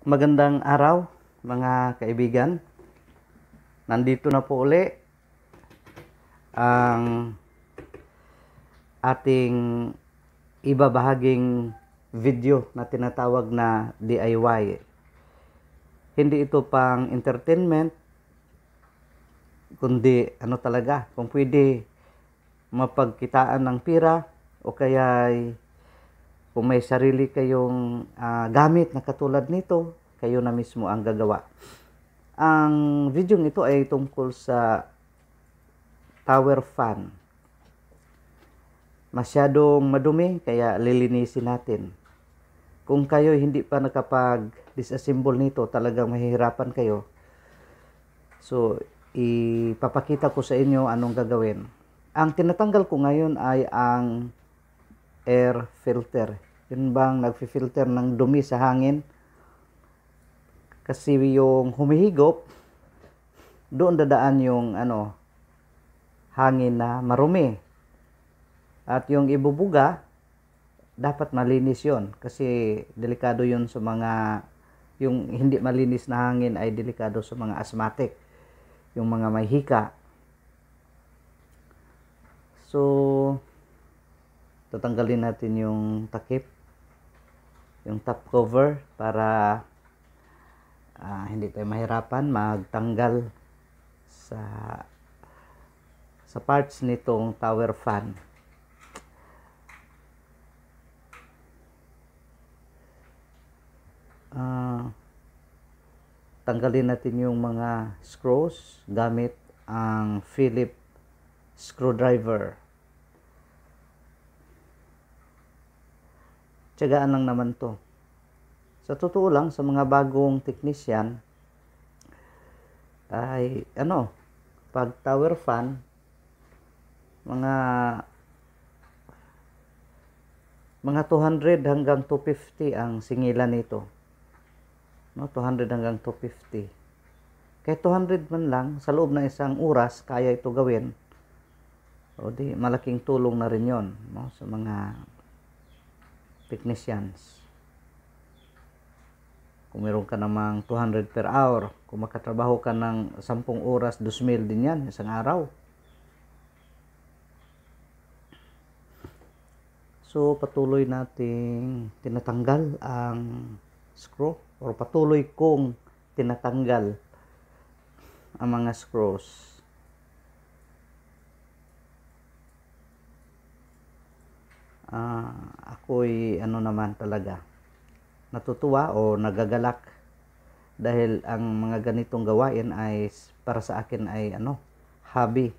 Magandang araw mga kaibigan. Nandito na po uli ang ating ibabahaging video na tinatawag na DIY. Hindi ito pang entertainment kundi ano talaga kung pwede mapagkitaan ng pira o kaya kung may sarili kayong uh, gamit na katulad nito, kayo na mismo ang gagawa. Ang video nito ay tungkol sa tower fan. Masyadong madumi kaya lilinisin natin. Kung kayo hindi pa nakapag-disassemble nito, talagang mahihirapan kayo. So, ipapakita ko sa inyo anong gagawin. Ang tinatanggal ko ngayon ay ang air filter. Yun bang nagfi-filter ng dumi sa hangin? Kasi yung humihigop, doon dadaan yung ano, hangin na marumi. At yung ibubuga, dapat malinis yon kasi delikado yon sa mga yung hindi malinis na hangin ay delikado sa mga asthmatic yung mga may hika so tatanggalin natin yung takip yung top cover para uh, hindi tayo mahirapan magtanggal sa sa parts nitong tower fan uh, tanggalin natin yung mga screws gamit ang Phillips screwdriver tiyagaan lang naman to. Sa totoo lang, sa mga bagong technician, ay ano, pag tower fan, mga mga 200 hanggang 250 ang singilan nito. No, 200 hanggang 250. Kahit 200 man lang, sa loob ng isang oras, kaya ito gawin. O di, malaking tulong na rin yon no, sa mga technicians. Kung meron ka namang 200 per hour, kung makatrabaho ka ng 10 oras, 2,000 din yan, isang araw. So, patuloy nating tinatanggal ang screw or patuloy kong tinatanggal ang mga screws uh, ako'y ano naman talaga natutuwa o nagagalak dahil ang mga ganitong gawain ay para sa akin ay ano hobby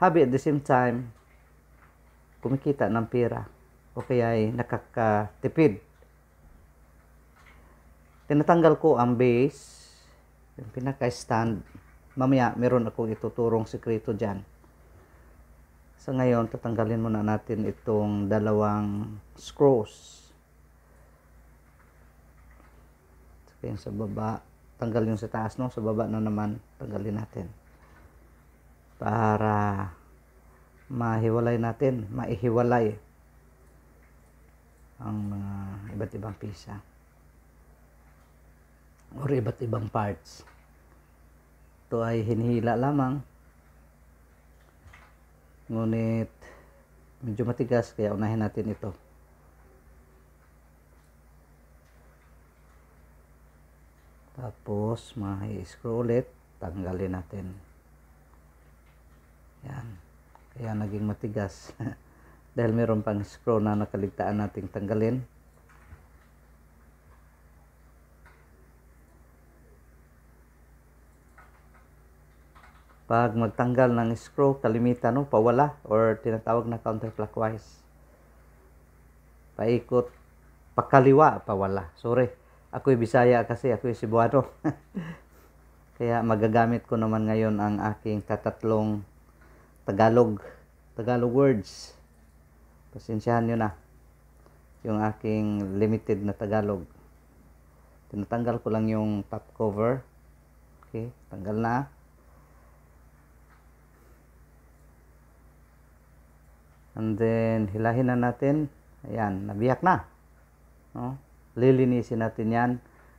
hobby at the same time kumikita ng pera o kaya ay nakakatipid tinatanggal ko ang base yung pinaka stand mamaya meron akong ituturong sekreto dyan So ngayon, tatanggalin muna natin itong dalawang screws. So, sa baba, tanggalin yung sa taas, no? Sa baba na naman, tanggalin natin. Para mahiwalay natin, maihiwalay ang mga iba't ibang pisa or iba't ibang parts. Ito ay hinihila lamang ngunit medyo matigas kaya unahin natin ito tapos mahi-screw ulit tanggalin natin yan kaya naging matigas dahil meron pang scroll na nakaligtaan nating tanggalin pag magtanggal ng screw, kalimitan no, pawala or tinatawag na counterclockwise. Paikot, pakaliwa, pawala. Sorry, ako'y Bisaya kasi ako'y Cebuano. Kaya magagamit ko naman ngayon ang aking katatlong Tagalog, Tagalog words. Pasensyahan nyo na yung aking limited na Tagalog. Tinatanggal ko lang yung top cover. Okay, tanggal na. And then, hilahin na natin. Ayan, nabiyak na. No? Lilinisin natin yan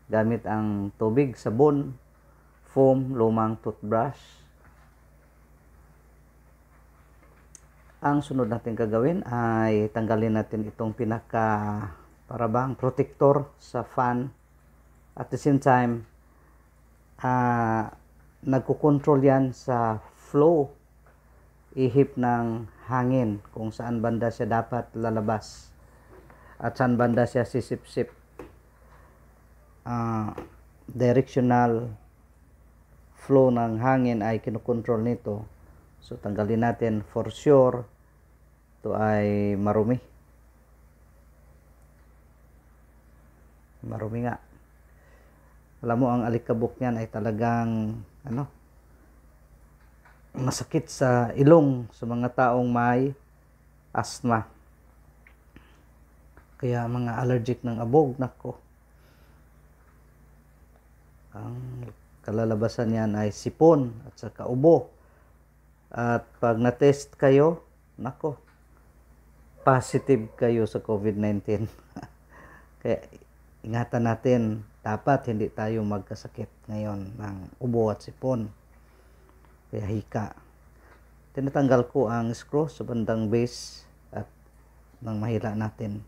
gamit ang tubig, sabon, foam, lumang toothbrush. Ang sunod natin gagawin ay tanggalin natin itong pinaka para bang protector sa fan. At the same time, uh, ah, nagko-control yan sa flow ihip ng hangin kung saan banda siya dapat lalabas at saan banda siya sisipsip uh, directional flow ng hangin ay kinokontrol nito so tanggalin natin for sure to ay marumi marumi nga alam mo ang alikabok niyan ay talagang ano masakit sa ilong sa mga taong may asthma. Kaya mga allergic ng abog, nako. Ang kalalabasan niyan ay sipon at sa ubo. At pag na-test kayo, nako, positive kayo sa COVID-19. Kaya ingatan natin, dapat hindi tayo magkasakit ngayon ng ubo at sipon kaya hika tinatanggal ko ang screw sa bandang base at nang mahila natin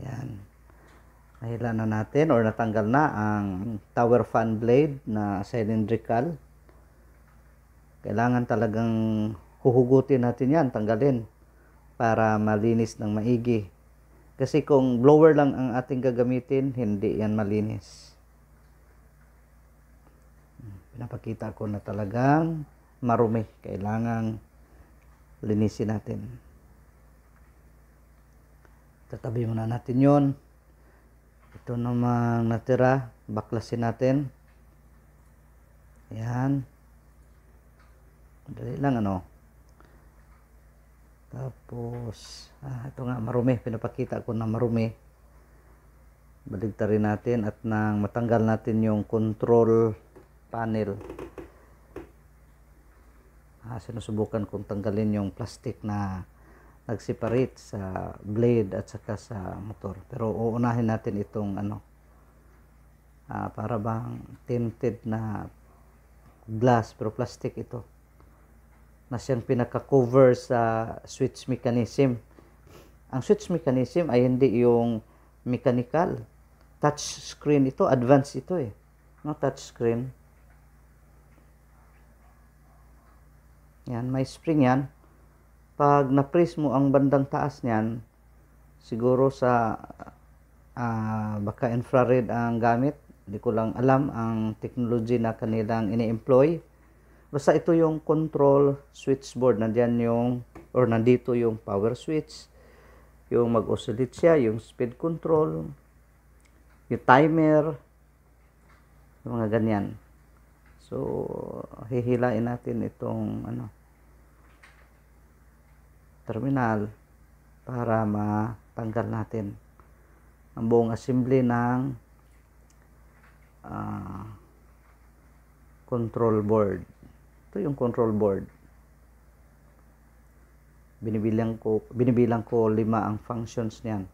yan Mahila na natin or natanggal na ang tower fan blade na cylindrical kailangan talagang huhugutin natin yan tanggalin para malinis ng maigi kasi kung blower lang ang ating gagamitin hindi yan malinis pinapakita ko na talagang marumi. Kailangang linisin natin. Tatabi muna natin yon. Ito namang natira, baklasin natin. Ayan. Dali lang ano. Tapos, ah, ito nga marumi. Pinapakita ko na marumi. Baligtarin natin at nang matanggal natin yung control panel ah, sinusubukan kong tanggalin yung plastic na nagseparate sa blade at saka sa motor pero uunahin natin itong ano ah, para bang tinted na glass pero plastic ito na siyang pinaka-cover sa switch mechanism ang switch mechanism ay hindi yung mechanical touch screen ito advanced ito eh no touch screen Yan, may spring yan. Pag na press mo ang bandang taas niyan, siguro sa uh, baka infrared ang gamit. Hindi ko lang alam ang technology na kanilang ini-employ. Basta ito yung control switchboard. Nandiyan yung, or nandito yung power switch. Yung mag-oscillate siya, yung speed control, yung timer, yung mga ganyan. So, hihilain natin itong ano terminal para matanggal natin ang buong assembly ng uh, control board. Ito yung control board. Binibilang ko binibilang ko lima ang functions niyan.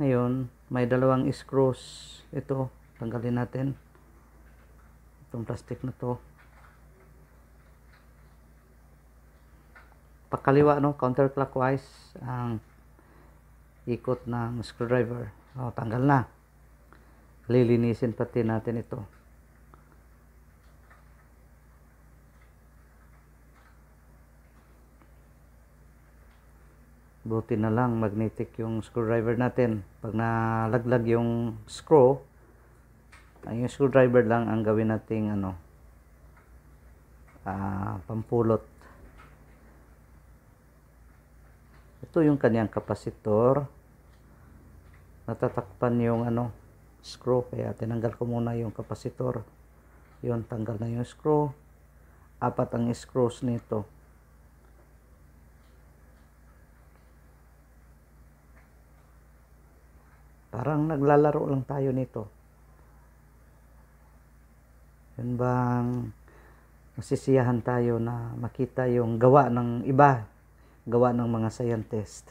ngayon may dalawang screws ito tanggalin natin itong plastic na to pakaliwa no counterclockwise ang ikot ng screwdriver o, tanggal na lilinisin pati natin ito buti na lang magnetic yung screwdriver natin pag nalaglag yung screw ay yung screwdriver lang ang gawin nating ano ah, pampulot ito yung kanyang kapasitor natatakpan yung ano screw kaya tinanggal ko muna yung kapasitor yun tanggal na yung screw apat ang screws nito Parang naglalaro lang tayo nito. Yan bang masisiyahan tayo na makita yung gawa ng iba, gawa ng mga scientist.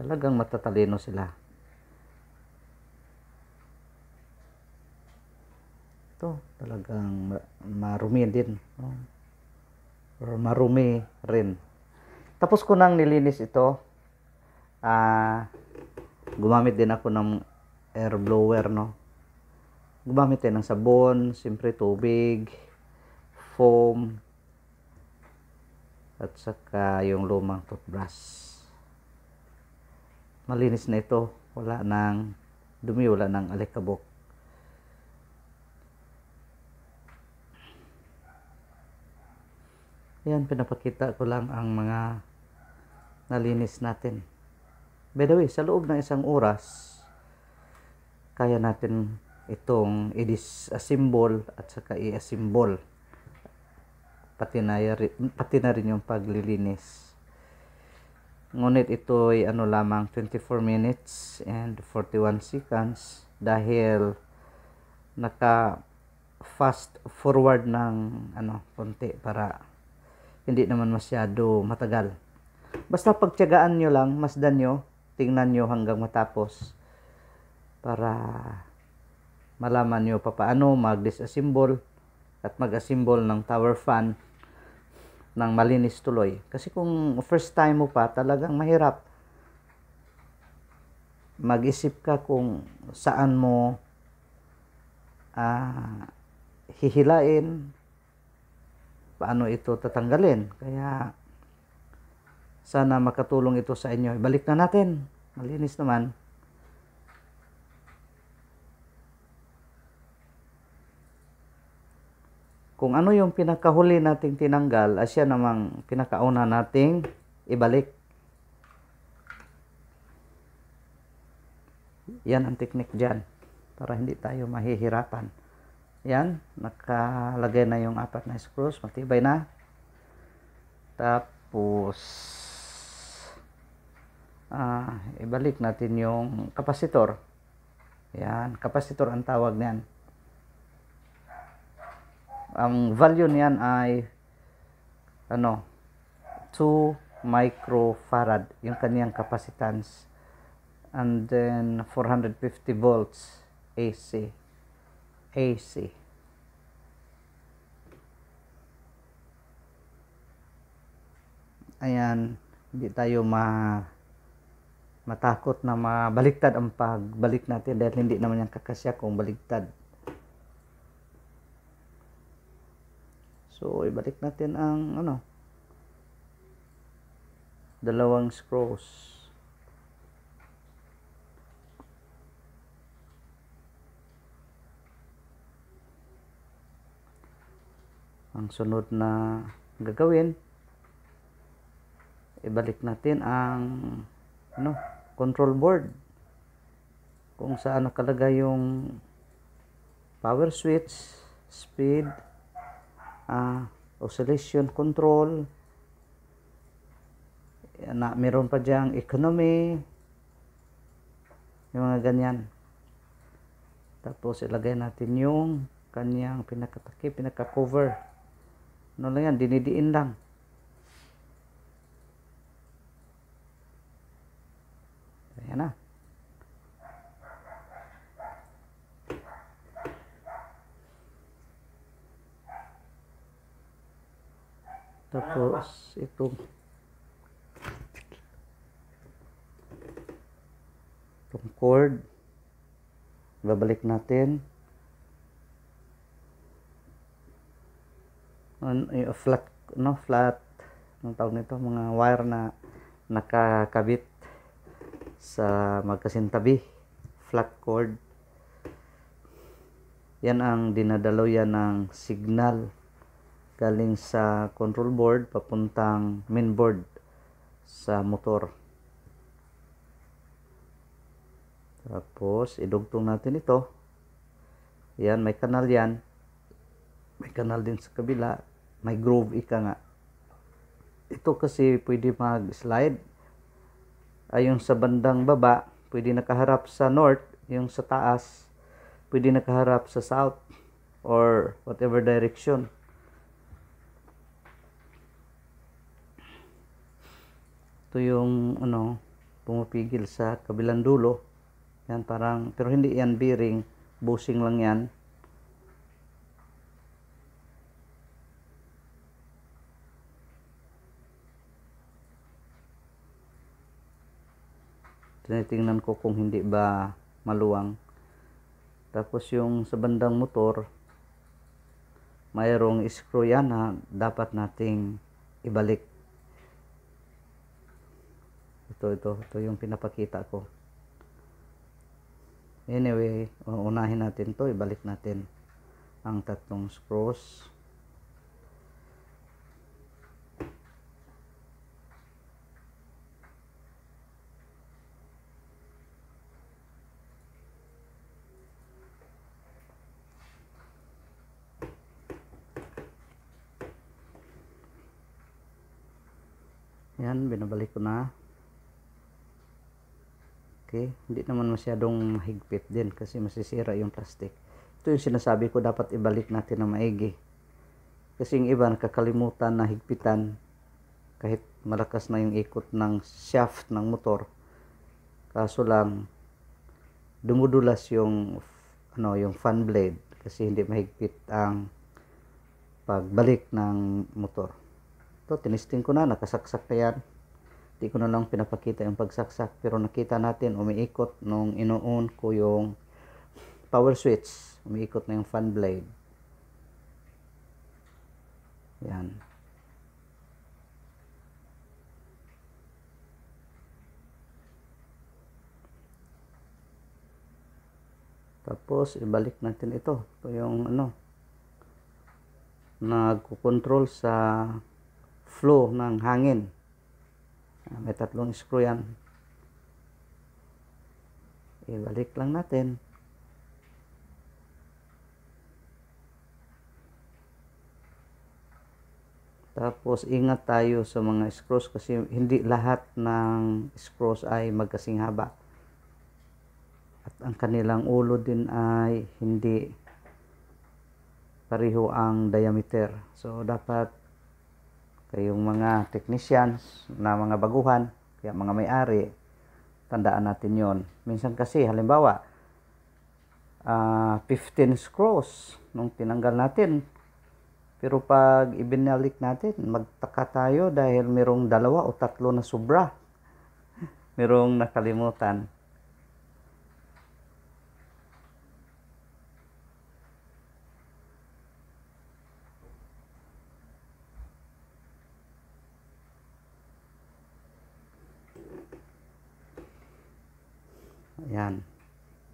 Talagang matatalino sila. Ito, talagang marumi din. No? Or marumi rin. Tapos ko nang nilinis ito. Ah... Uh, gumamit din ako ng air blower no gumamit din ng sabon siyempre tubig foam at saka yung lumang toothbrush malinis na ito wala nang dumi wala nang alikabok Ayan, pinapakita ko lang ang mga nalinis natin. By the way, sa loob ng isang oras, kaya natin itong i-disassemble at saka i-assemble. Pati na, pati na rin yung paglilinis. Ngunit ito ay ano lamang 24 minutes and 41 seconds dahil naka fast forward ng ano konti para hindi naman masyado matagal. Basta pagtiyagaan nyo lang, masdan nyo, tingnan nyo hanggang matapos para malaman nyo paano mag-disassemble at mag-assemble ng tower fan ng malinis tuloy. Kasi kung first time mo pa, talagang mahirap. Mag-isip ka kung saan mo uh, hihilain, paano ito tatanggalin. Kaya sana makatulong ito sa inyo. Ibalik na natin. Malinis naman. Kung ano yung pinakahuli nating tinanggal, asya namang pinakauna nating ibalik. Yan ang teknik dyan para hindi tayo mahihirapan. Yan, nakalagay na yung apat na screws, matibay na. Tapos, uh, ibalik natin yung kapasitor. Yan, kapasitor ang tawag niyan. Ang value niyan ay ano 2 microfarad yung kaniyang capacitance and then 450 volts AC AC ayan hindi tayo ma matakot na mabaliktad ang pagbalik natin dahil hindi naman yung kakasya kung baligtad. So, ibalik natin ang ano dalawang screws. Ang sunod na gagawin ibalik natin ang ano control board kung saan nakalagay yung power switch, speed, uh, oscillation control, na, meron pa diyang economy, yung mga ganyan. Tapos ilagay natin yung kanyang pinakatakip, pinaka-cover. Ano lang yan, dinidiin lang. Ayan na. Tapos, itong itong cord babalik natin on ano, eh, flat no flat ng tawag nito mga wire na nakakabit sa magkasintabi flat cord yan ang dinadaloyan ng signal galing sa control board papuntang main board sa motor tapos idugtong natin ito yan may kanal yan may kanal din sa kabila may groove ika nga ito kasi pwede mag slide ay yung sa bandang baba, pwede nakaharap sa north, yung sa taas, pwede nakaharap sa south or whatever direction. Ito yung ano, pumipigil sa kabilang dulo. Yan parang pero hindi yan bearing, bushing lang yan. tinitingnan ko kung hindi ba maluwang tapos yung sa bandang motor mayroong screw yan na dapat nating ibalik ito ito ito yung pinapakita ko anyway unahin natin to ibalik natin ang tatlong screws okay hindi naman masyadong mahigpit din kasi masisira yung plastic ito yung sinasabi ko dapat ibalik natin na maigi kasi yung iba nakakalimutan na higpitan kahit malakas na yung ikot ng shaft ng motor kaso lang dumudulas yung ano yung fan blade kasi hindi mahigpit ang pagbalik ng motor. to tinisting ko na, nakasaksak pa yan di ko na lang pinapakita yung pagsaksak pero nakita natin umiikot nung inoon ko yung power switch umiikot na yung fan blade yan tapos ibalik natin ito ito yung ano nagkukontrol sa flow ng hangin Ah, may tatlong screw yan ibalik lang natin tapos ingat tayo sa mga screws kasi hindi lahat ng screws ay magkasing haba at ang kanilang ulo din ay hindi pareho ang diameter so dapat kayong mga technicians na mga baguhan, kaya mga may-ari, tandaan natin yon. Minsan kasi, halimbawa, uh, ah, 15 screws nung tinanggal natin. Pero pag ibinalik natin, magtaka tayo dahil merong dalawa o tatlo na sobra. merong nakalimutan.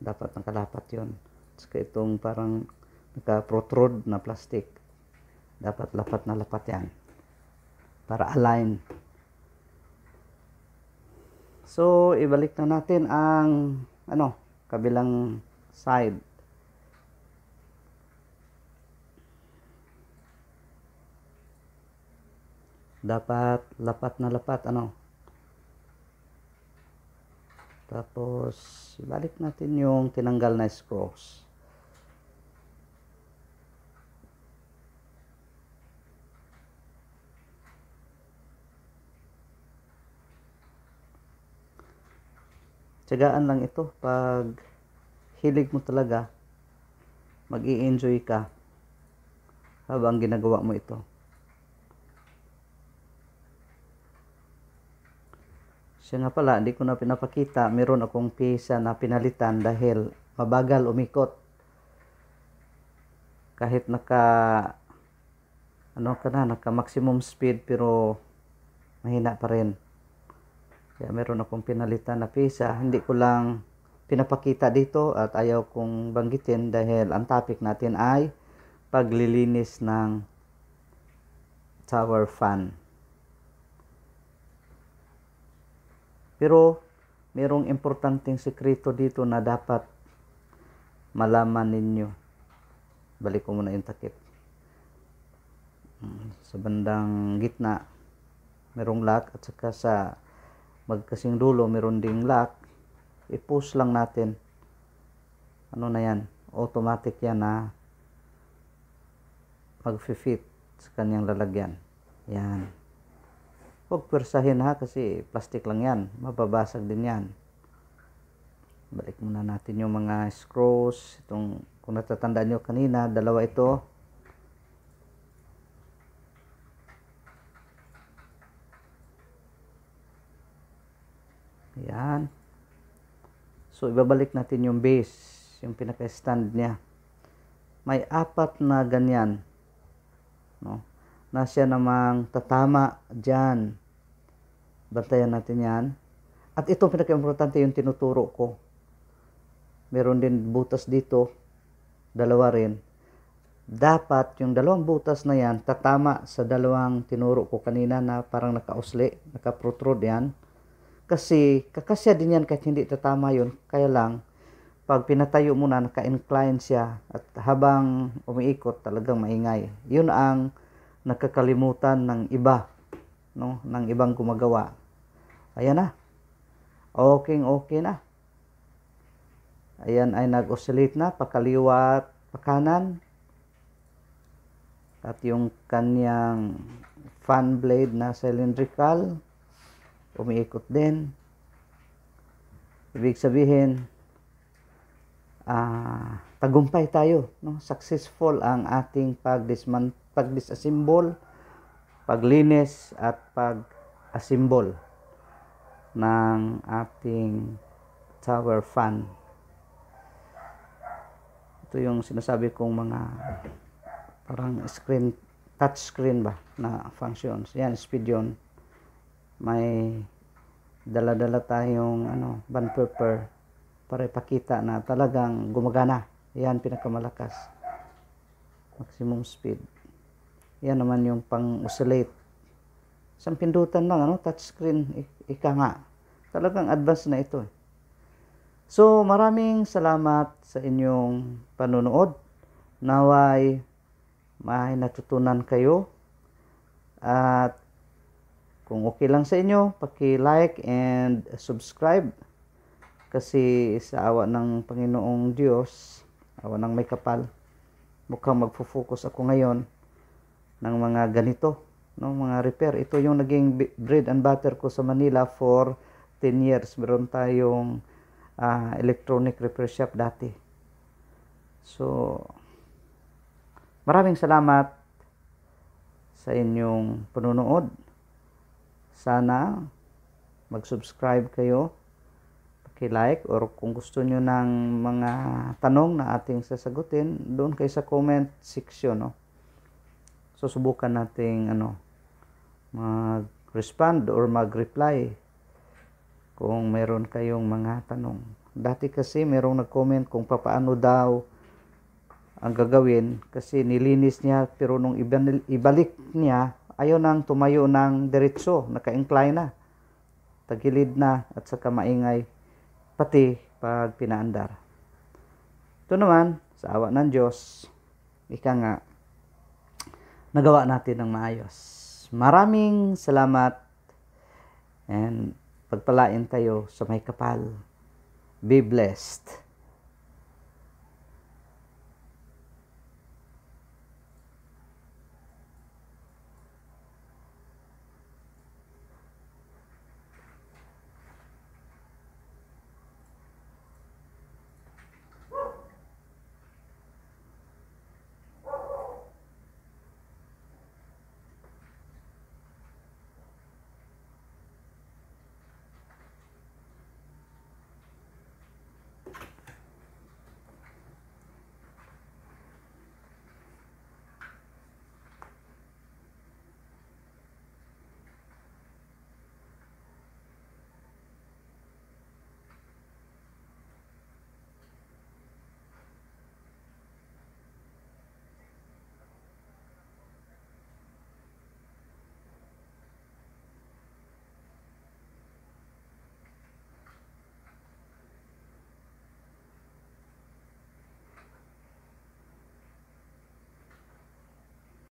dapat nakalapat yun saka itong parang nagka-protrude na plastic dapat lapat na lapat yan para align so ibalik na natin ang ano kabilang side dapat lapat na lapat ano tapos, ibalik natin yung tinanggal na screws. Tsagaan lang ito pag hilig mo talaga mag-i-enjoy ka habang ginagawa mo ito. So nga pala, hindi ko na pinapakita. Meron akong pyesa na pinalitan dahil mabagal umikot. Kahit naka ano ka na, naka maximum speed pero mahina pa rin. Kaya meron akong pinalitan na pyesa. Hindi ko lang pinapakita dito at ayaw kong banggitin dahil ang topic natin ay paglilinis ng tower fan. Pero merong importanteng sekreto dito na dapat malaman ninyo. Balik ko muna yung takip. Hmm, sa bandang gitna, merong lock at saka sa magkasing dulo, meron ding lock. I-push lang natin. Ano na yan? Automatic yan na mag-fit sa kanyang lalagyan. Yan. Huwag pwersahin ha kasi plastic lang yan. Mababasag din yan. Balik muna natin yung mga screws. Itong, kung natatandaan nyo kanina, dalawa ito. yan So, ibabalik natin yung base, yung pinaka-stand niya. May apat na ganyan. No? Na siya namang tatama dyan. Bantayan natin yan. At ito pinaka-importante yung tinuturo ko. Meron din butas dito. Dalawa rin. Dapat yung dalawang butas na yan tatama sa dalawang tinuro ko kanina na parang nakausli, nakaprotrude yan. Kasi kakasya din yan kahit hindi tatama yun. Kaya lang, pag pinatayo mo na, naka-incline siya at habang umiikot talagang maingay. Yun ang nakakalimutan ng iba, no? ng ibang gumagawa. Ayan na. Okay, okay na. Ayan ay nag-oscillate na, pakaliwa at pakanan. At yung kanyang fan blade na cylindrical, umiikot din. Ibig sabihin, ah, tagumpay tayo. No? Successful ang ating pag-disassemble, pag paglinis at pag-assemble ng ating tower fan. Ito yung sinasabi kong mga parang screen touch screen ba na functions. Yan, speed yun. May dala-dala tayong ano, van paper para ipakita na talagang gumagana. Yan, pinakamalakas. Maximum speed. Yan naman yung pang-oscillate. Isang pindutan lang, ano, touchscreen. Eh, Ika nga, talagang advance na ito. Eh. So, maraming salamat sa inyong panunood. Naway, may natutunan kayo. At kung okay lang sa inyo, paki-like and subscribe. Kasi sa awa ng Panginoong Diyos, awa ng may kapal, mukhang magfo-focus ako ngayon ng mga ganito no, mga repair. Ito yung naging bread and butter ko sa Manila for 10 years. Meron tayong uh, electronic repair shop dati. So, maraming salamat sa inyong panunood. Sana mag-subscribe kayo, paki-like or kung gusto niyo ng mga tanong na ating sasagutin, doon kayo sa comment section, no. Susubukan nating ano mag-respond or mag-reply kung meron kayong mga tanong. Dati kasi merong nag-comment kung papaano daw ang gagawin kasi nilinis niya pero nung ibalik niya ayaw nang tumayo ng diretso, naka-incline na, tagilid na at saka maingay pati pag pinaandar. Ito naman, sa awa ng Diyos, ika nga, nagawa natin ng maayos. Maraming salamat and pagpalain tayo sa may kapal. Be blessed.